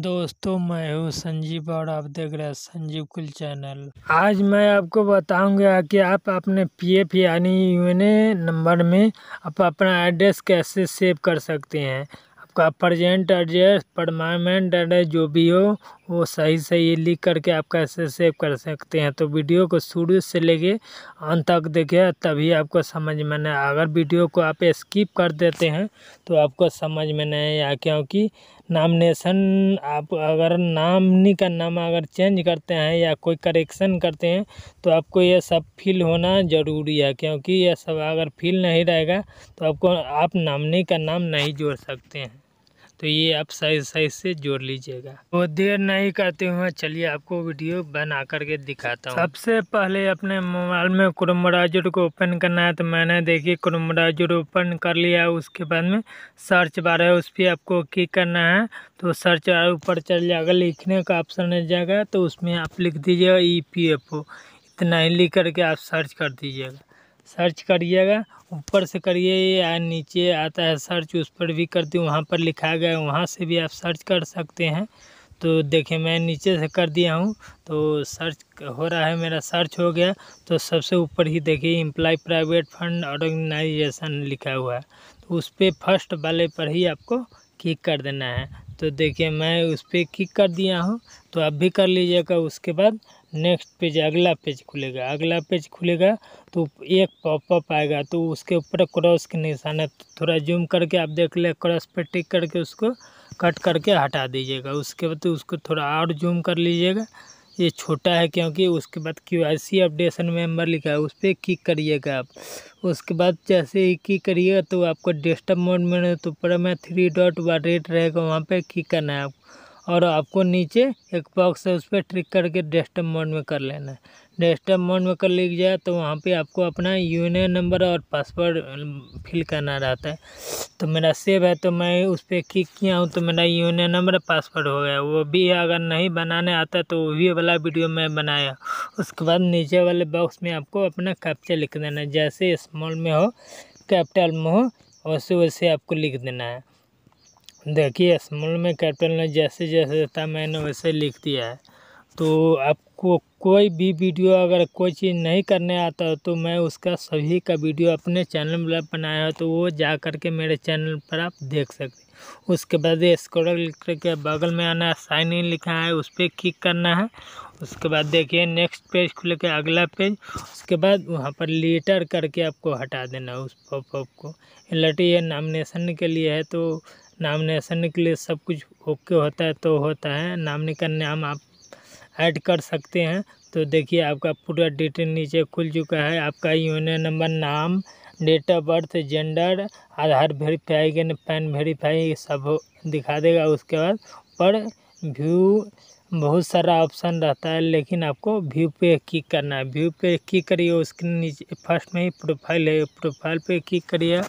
दोस्तों मैं हूँ संजीव और आप देख रहे हैं संजीव कुल चैनल आज मैं आपको बताऊंगा कि आप अपने पीएफ यानी यूएनए नंबर में आप अपना एड्रेस कैसे सेव कर सकते हैं आपका प्रजेंट एड्रेस परमानेंट एड्रेस जो भी हो वो सही सही लिख करके आप कैसे सेव कर सकते हैं तो वीडियो को शुरू से लेके अंत तक देखिए तभी आपको समझ में नहीं अगर वीडियो को आप स्किप कर देते हैं तो आपको समझ में नहीं आया क्योंकि नामनेशन आप अगर नामनी का नाम अगर चेंज करते हैं या कोई करेक्शन करते हैं तो आपको यह सब फिल होना ज़रूरी है क्योंकि यह सब अगर फिल नहीं रहेगा तो आपको आप नामनी का नाम नहीं जोड़ सकते हैं तो ये आप साइज साइज से जोड़ लीजिएगा तो देर नहीं करते हुए चलिए आपको वीडियो बना करके दिखाता हूँ सबसे पहले अपने मोबाइल में क्रोम को ओपन करना है तो मैंने देखिए क्रोम ओपन कर लिया उसके बाद में सर्च बार है उस पर आपको क्लिक करना है तो सर्च बार ऊपर चल जाएगा लिखने का ऑप्शन रह जाएगा तो उसमें आप लिख दीजिएगा ई पी एफ ओ इतना ही लिख करके आप सर्च कर दीजिएगा सर्च करिएगा ऊपर से करिए या नीचे आता है सर्च उस पर भी कर दी वहाँ पर लिखा गया वहाँ से भी आप सर्च कर सकते हैं तो देखिए मैं नीचे से कर दिया हूँ तो सर्च हो रहा है मेरा सर्च हो गया तो सबसे ऊपर ही देखिए इम्प्लाई प्राइवेट फंड ऑर्गेनाइजेशन लिखा हुआ है तो उस पर फर्स्ट वाले पर ही आपको क्लिक कर देना है तो देखिए मैं उस पर क्लिक कर दिया हूँ तो आप भी कर लीजिएगा उसके बाद नेक्स्ट पेज अगला पेज खुलेगा अगला पेज खुलेगा तो एक पॉपअप आएगा तो उसके ऊपर क्रॉस के निशान है तो थोड़ा जूम करके आप देख ले क्रॉस पे टिक करके उसको कट करके हटा दीजिएगा उसके बाद तो उसको थोड़ा और जूम कर लीजिएगा ये छोटा है क्योंकि उसके बाद Q I C updation member लिखा है उस पर क्लिक करिएगा आप उसके बाद जैसे ही क्लिक करिएगा तो आपको डेस्कटॉप मोड में तो ऊपर में थ्री डॉट व रेड रहेगा वहाँ पर क्लिक करना है आपको और आपको नीचे एक बॉक्स है उस पर ट्रिक करके डेस्टअप मोड में कर लेना है डेस्टअप मोड में कर लिख जाए तो वहाँ पे आपको अपना यू नंबर और पासवर्ड फिल करना रहता है तो मेरा सेव है तो मैं उस पर क्लिक किया हूँ तो मेरा यू नंबर पासवर्ड हो गया वो भी अगर नहीं बनाने आता तो वो भी वाला वीडियो मैं बनाया उसके बाद नीचे वाले बॉक्स में आपको अपना कैप्चा लिख देना है जैसे स्मॉल में हो कैपिटल में हो वैसे वैसे आपको लिख देना है देखिए स्मॉल में कैपिटल में जैसे जैसे था मैंने वैसे लिख दिया है तो आपको कोई भी वीडियो अगर कोई चीज़ नहीं करने आता हो तो मैं उसका सभी का वीडियो अपने चैनल पर बनाया है तो वो जा कर के मेरे चैनल पर आप देख सकते उसके बाद स्क्रॉल करके बगल में आना साइन इन लिखा है उस पर क्लिक करना है उसके बाद देखिए नेक्स्ट पेज खुल के अगला पेज उसके बाद वहाँ पर लेटर करके आपको हटा देना है उस पॉपअप को लटी ये नामिनेशन के लिए है तो नामिनेशन के लिए सब कुछ ओके होता है तो होता है नामनी का नाम आप ऐड कर सकते हैं तो देखिए आपका पूरा डिटेल नीचे खुल चुका है आपका यूनियन नंबर नाम date of birth gender Aadhaar verify PAN verify सब दिखा देगा उसके बाद पर व्यू बहुत सारा ऑप्शन रहता है लेकिन आपको व्यू पे क्लिक करना है व्यू पे क्लिक करिए उसके नीचे फर्स्ट में ही प्रोफाइल है प्रोफाइल पे क्लिक करिए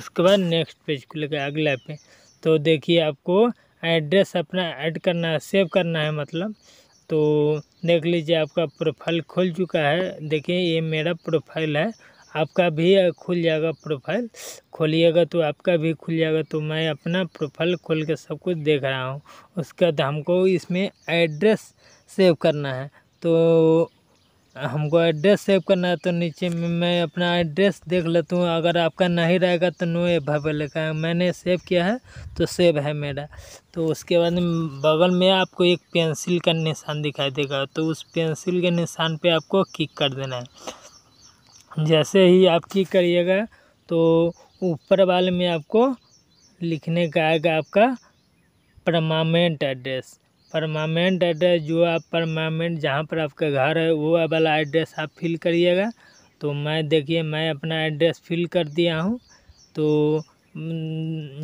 उसके बाद नेक्स्ट पेज खुलेगा अगला पे तो देखिए आपको एड्रेस अपना ऐड करना है सेव करना है मतलब तो देख लीजिए आपका प्रोफाइल खुल चुका है देखिए ये मेरा प्रोफाइल है आपका भी खुल जाएगा प्रोफाइल खोलिएगा तो आपका भी खुल जाएगा तो मैं अपना प्रोफाइल खोल के सब कुछ देख रहा हूँ उसके बाद हमको इसमें एड्रेस सेव करना है तो हमको एड्रेस सेव करना है तो नीचे में मैं अपना एड्रेस देख लेता हूँ अगर आपका नहीं रहेगा तो नो एप पर लिखा है मैंने सेव किया है तो सेव है मेरा तो उसके बाद बगल में आपको एक पेंसिल का निशान दिखाई देगा तो उस पेंसिल के निशान पे आपको किक कर देना है जैसे ही आप किक करिएगा तो ऊपर वाले में आपको लिखने का आएगा आपका परमानेंट एड्रेस परमानेंट एड्रेस जो आप परमानेंट जहाँ पर आपका घर है वो वाला एड्रेस आप फिल करिएगा तो मैं देखिए मैं अपना एड्रेस फिल कर दिया हूँ तो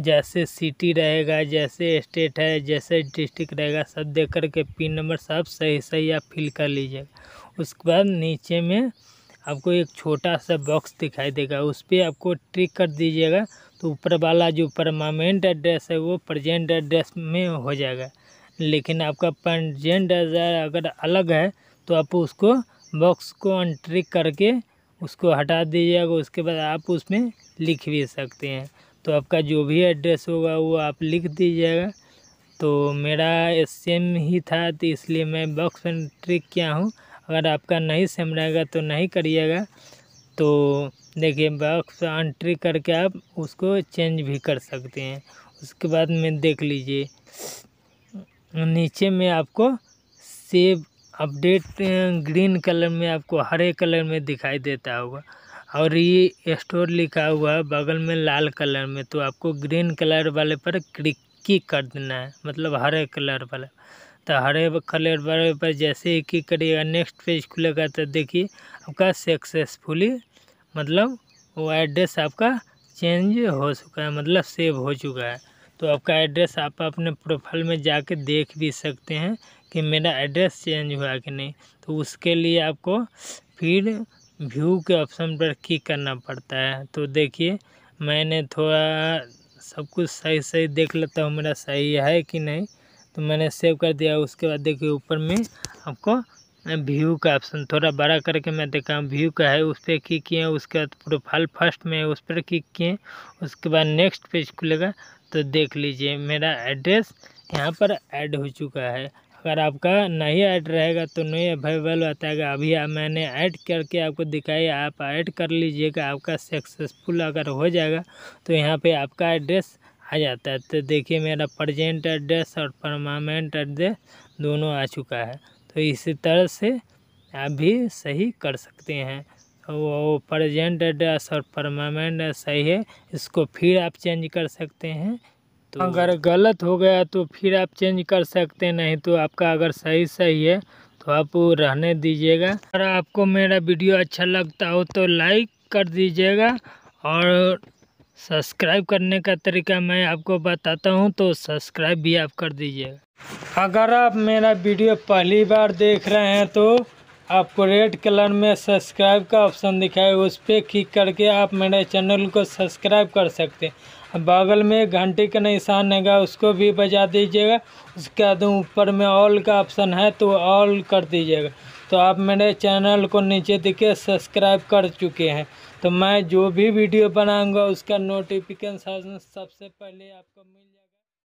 जैसे सिटी रहेगा जैसे स्टेट है जैसे डिस्ट्रिक्ट रहेगा सब देख कर के पिन नंबर सब सही सही आप फिल कर लीजिएगा उसके बाद नीचे में आपको एक छोटा सा बॉक्स दिखाई देगा उस पर आपको ट्रिक कर दीजिएगा तो ऊपर वाला जो परमानेंट एड्रेस है वो प्रजेंट एड्रेस में हो जाएगा लेकिन आपका पंजेंट अगर अलग है तो आप उसको बॉक्स को अनट्रिक करके उसको हटा दीजिएगा उसके बाद आप उसमें लिख भी सकते हैं तो आपका जो भी एड्रेस होगा वो आप लिख दीजिएगा तो मेरा सेम ही था तो इसलिए मैं बॉक्स में ट्रिक किया हूँ अगर आपका नहीं सेम रहेगा तो नहीं करिएगा तो देखिए बॉक्स एंट्री करके आप उसको चेंज भी कर सकते हैं उसके बाद में देख लीजिए नीचे में आपको सेव अपडेट ग्रीन कलर में आपको हरे कलर में दिखाई देता होगा और ये स्टोर लिखा हुआ है बगल में लाल कलर में तो आपको ग्रीन कलर वाले पर क्लिक की कर देना है मतलब हरे कलर वाला तो हरे कलर वाले पर जैसे ही क्लिक करिएगा नेक्स्ट पेज खुलेगा तो देखिए आपका सक्सेसफुली मतलब वो एड्रेस आपका चेंज हो चुका है मतलब सेव हो चुका है तो आपका एड्रेस आप अपने प्रोफाइल में जाके देख भी सकते हैं कि मेरा एड्रेस चेंज हुआ कि नहीं तो उसके लिए आपको फिर व्यू के ऑप्शन पर क्लिक करना पड़ता है तो देखिए मैंने थोड़ा सब कुछ सही सही देख लेता हूँ मेरा सही है कि नहीं तो मैंने सेव कर दिया उसके बाद देखिए ऊपर में आपको व्यू का ऑप्शन थोड़ा बड़ा करके मैं देखा व्यू का है उस पर क्लिक किए उसके बाद प्रोफाइल फर्स्ट में उस पर क्लिक किए उसके बाद नेक्स्ट पेज खुलेगा तो देख लीजिए मेरा एड्रेस यहाँ पर ऐड हो चुका है अगर आपका नहीं ऐड रहेगा तो नहीं अवेलेबल बताएगा अभी आप मैंने ऐड करके आपको दिखाई आप ऐड कर लीजिएगा आपका सक्सेसफुल अगर हो जाएगा तो यहाँ पे आपका एड्रेस आ जाता है तो देखिए मेरा प्रजेंट एड्रेस और परमानेंट एड्रेस दोनों आ चुका है तो इसी तरह से आप भी सही कर सकते हैं वो प्रजेंट एड्रेस और परमानेंट सही है इसको फिर आप चेंज कर सकते हैं तो अगर गलत हो गया तो फिर आप चेंज कर सकते हैं नहीं तो आपका अगर सही सही है तो आप रहने दीजिएगा अगर आपको मेरा वीडियो अच्छा लगता हो तो लाइक कर दीजिएगा और सब्सक्राइब करने का तरीका मैं आपको बताता हूं तो सब्सक्राइब भी आप कर दीजिएगा अगर आप मेरा वीडियो पहली बार देख रहे हैं तो आपको रेड कलर में सब्सक्राइब का ऑप्शन दिखाए उस पर क्लिक करके आप मेरे चैनल को सब्सक्राइब कर सकते हैं बगल में घंटी का निशान है उसको भी बजा दीजिएगा उसके बाद ऊपर में ऑल का ऑप्शन है तो ऑल कर दीजिएगा तो आप मेरे चैनल को नीचे दिखे सब्सक्राइब कर चुके हैं तो मैं जो भी वीडियो बनाऊंगा उसका नोटिफिकेशन सबसे पहले आपको मिल